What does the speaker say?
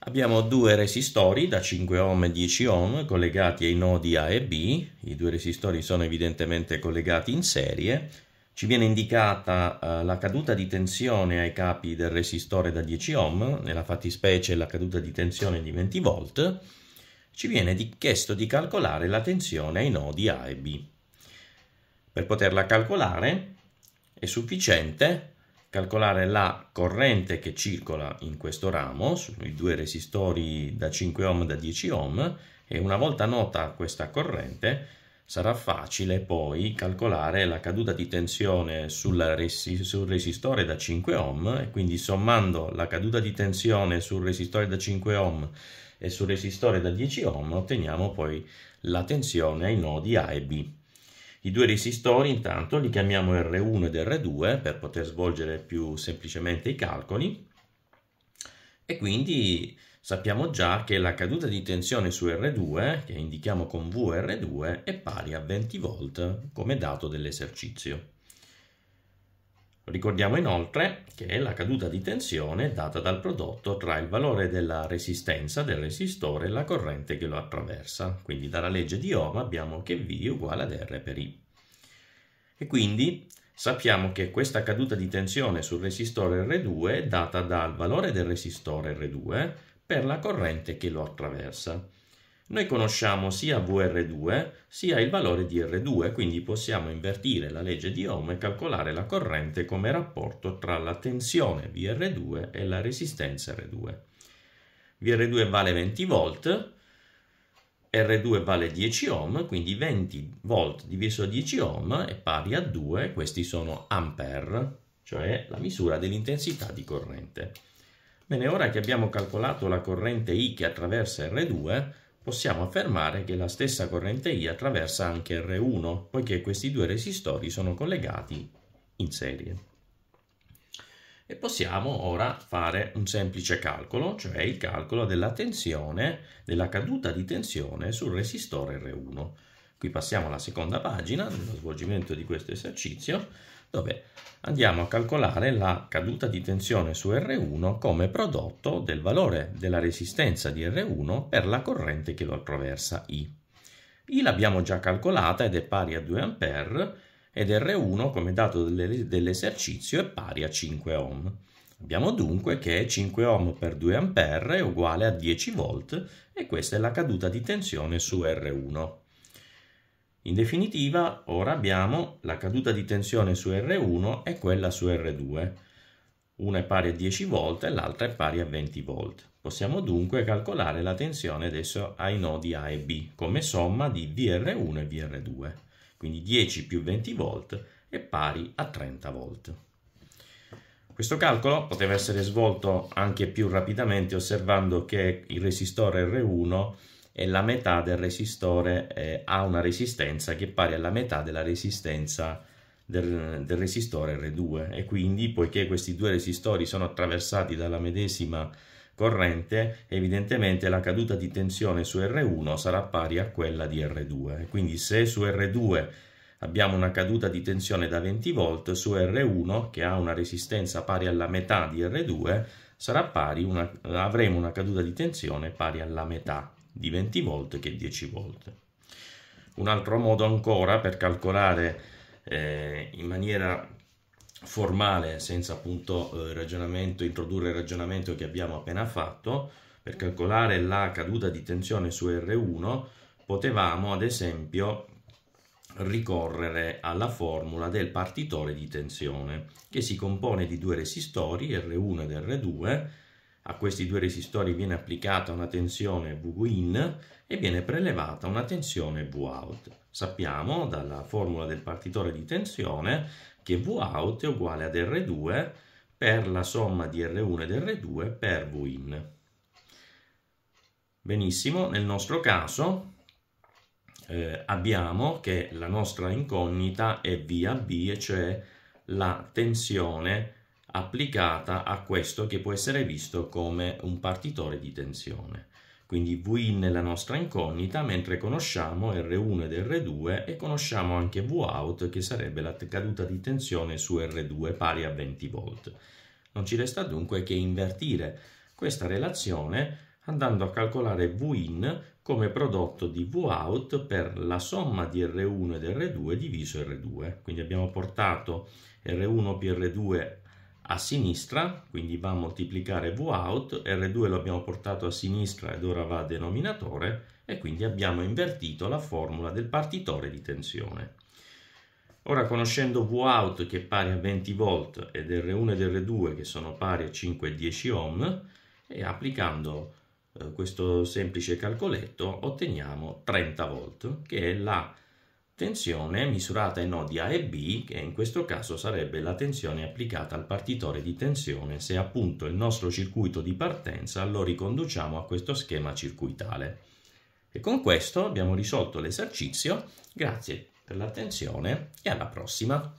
Abbiamo due resistori da 5 ohm e 10 ohm collegati ai nodi A e B, i due resistori sono evidentemente collegati in serie, ci viene indicata eh, la caduta di tensione ai capi del resistore da 10 ohm, nella fattispecie la caduta di tensione di 20 volt, ci viene di chiesto di calcolare la tensione ai nodi A e B. Per poterla calcolare è sufficiente calcolare la corrente che circola in questo ramo sui due resistori da 5 ohm da 10 ohm e una volta nota questa corrente sarà facile poi calcolare la caduta di tensione resi sul resistore da 5 ohm e quindi sommando la caduta di tensione sul resistore da 5 ohm e sul resistore da 10 ohm otteniamo poi la tensione ai nodi A e B. I due resistori intanto li chiamiamo R1 ed R2 per poter svolgere più semplicemente i calcoli e quindi sappiamo già che la caduta di tensione su R2, che indichiamo con VR2, è pari a 20 V come dato dell'esercizio. Ricordiamo inoltre che la caduta di tensione è data dal prodotto tra il valore della resistenza del resistore e la corrente che lo attraversa, quindi dalla legge di Ohm abbiamo che V uguale ad R per I. E quindi sappiamo che questa caduta di tensione sul resistore R2 è data dal valore del resistore R2 per la corrente che lo attraversa. Noi conosciamo sia VR2 sia il valore di R2, quindi possiamo invertire la legge di Ohm e calcolare la corrente come rapporto tra la tensione VR2 e la resistenza R2. VR2 vale 20 volt, R2 vale 10 ohm, quindi 20 volt diviso 10 ohm è pari a 2, questi sono ampere, cioè la misura dell'intensità di corrente. Bene, ora che abbiamo calcolato la corrente I che attraversa R2, possiamo affermare che la stessa corrente I attraversa anche R1, poiché questi due resistori sono collegati in serie. E possiamo ora fare un semplice calcolo, cioè il calcolo della tensione, della caduta di tensione sul resistore R1. Qui passiamo alla seconda pagina dello svolgimento di questo esercizio dove andiamo a calcolare la caduta di tensione su R1 come prodotto del valore della resistenza di R1 per la corrente che lo attraversa I. I l'abbiamo già calcolata ed è pari a 2 A ed R1 come dato dell'esercizio è pari a 5 ohm. Abbiamo dunque che 5 ohm per 2 A è uguale a 10 V e questa è la caduta di tensione su R1. In definitiva, ora abbiamo la caduta di tensione su R1 e quella su R2. Una è pari a 10 V e l'altra è pari a 20 V. Possiamo dunque calcolare la tensione adesso ai nodi A e B come somma di VR1 e VR2. Quindi 10 più 20 V è pari a 30 V. Questo calcolo poteva essere svolto anche più rapidamente osservando che il resistore R1 e la metà del resistore eh, ha una resistenza che è pari alla metà della resistenza del, del, resistore R2 e quindi poiché questi due resistori sono attraversati dalla medesima corrente evidentemente la caduta di tensione su R1 sarà pari a quella di R2 quindi se su R2 abbiamo una caduta di tensione da 20 volt su R1 che ha una resistenza pari alla metà di R2 sarà pari una, avremo una caduta di tensione pari alla metà di 20 volte che 10 volte. Un altro modo ancora per calcolare eh, in maniera formale, senza appunto eh, ragionamento, introdurre il ragionamento che abbiamo appena fatto, per calcolare la caduta di tensione su R1 potevamo ad esempio ricorrere alla formula del partitore di tensione che si compone di due resistori R1 ed R2 a questi due resistori viene applicata una tensione VIN e viene prelevata una tensione Vout. Sappiamo dalla formula del partitore di tensione che Vout è uguale ad R2 per la somma di R1 ed R2 per Vin. Benissimo, nel nostro caso eh, abbiamo che la nostra incognita è VAB, cioè la tensione applicata a questo che può essere visto come un partitore di tensione. Quindi Vin è la nostra incognita, mentre conosciamo R1 ed R2 e conosciamo anche Vout, che sarebbe la caduta di tensione su R2 pari a 20 V. Non ci resta dunque che invertire questa relazione andando a calcolare Vin come prodotto di Vout per la somma di R1 ed R2 diviso R2. Quindi abbiamo portato R1 più R2 a sinistra, quindi va a moltiplicare Vout, R2 lo abbiamo portato a sinistra ed ora va a denominatore e quindi abbiamo invertito la formula del partitore di tensione. Ora conoscendo Vout che è pari a 20 volt ed R1 ed R2 che sono pari a 5 e 10 ohm e applicando eh, questo semplice calcoletto otteniamo 30 volt che è la tensione misurata in nodi A e B, che in questo caso sarebbe la tensione applicata al partitore di tensione se appunto il nostro circuito di partenza lo riconduciamo a questo schema circuitale. E con questo abbiamo risolto l'esercizio, grazie per l'attenzione e alla prossima!